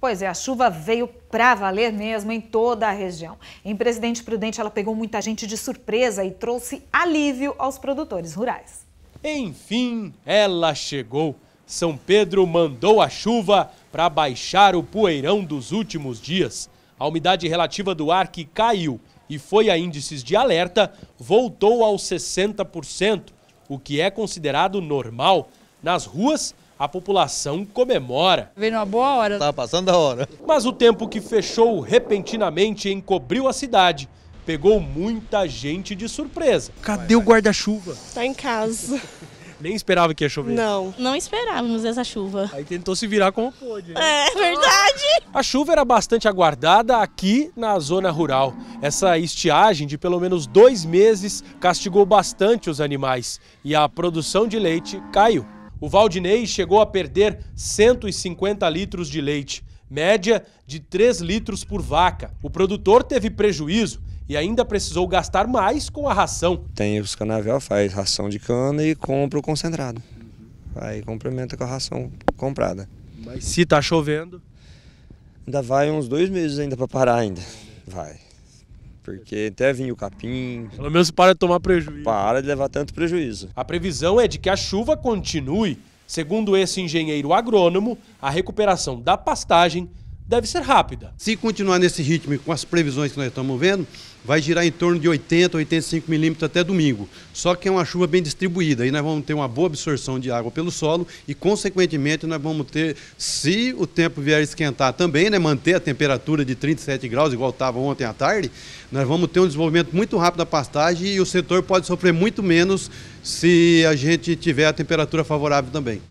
Pois é, a chuva veio para valer mesmo em toda a região. Em Presidente Prudente, ela pegou muita gente de surpresa e trouxe alívio aos produtores rurais. Enfim, ela chegou. São Pedro mandou a chuva para baixar o poeirão dos últimos dias. A umidade relativa do ar que caiu e foi a índices de alerta voltou aos 60%, o que é considerado normal. Nas ruas, a população comemora. Veio uma boa hora. Tá passando a hora. Mas o tempo que fechou repentinamente encobriu a cidade pegou muita gente de surpresa. Cadê o guarda-chuva? Tá em casa. Nem esperava que ia chover. Não, não esperávamos essa chuva. Aí tentou se virar como pôde. Né? É verdade. A chuva era bastante aguardada aqui na zona rural. Essa estiagem de pelo menos dois meses castigou bastante os animais e a produção de leite caiu. O Valdinei chegou a perder 150 litros de leite, média de 3 litros por vaca. O produtor teve prejuízo e ainda precisou gastar mais com a ração. Tem os canavial, faz ração de cana e compra o concentrado. Aí complementa com a ração comprada. Mas se tá chovendo? Ainda vai uns dois meses ainda para parar ainda. Vai. Porque até vinha o capim. Pelo menos para de tomar prejuízo. Para de levar tanto prejuízo. A previsão é de que a chuva continue. Segundo esse engenheiro agrônomo, a recuperação da pastagem deve ser rápida. Se continuar nesse ritmo com as previsões que nós estamos vendo, vai girar em torno de 80, 85 milímetros até domingo. Só que é uma chuva bem distribuída. Aí nós vamos ter uma boa absorção de água pelo solo e, consequentemente, nós vamos ter, se o tempo vier esquentar também, né, manter a temperatura de 37 graus, igual estava ontem à tarde, nós vamos ter um desenvolvimento muito rápido da pastagem e o setor pode sofrer muito menos se a gente tiver a temperatura favorável também.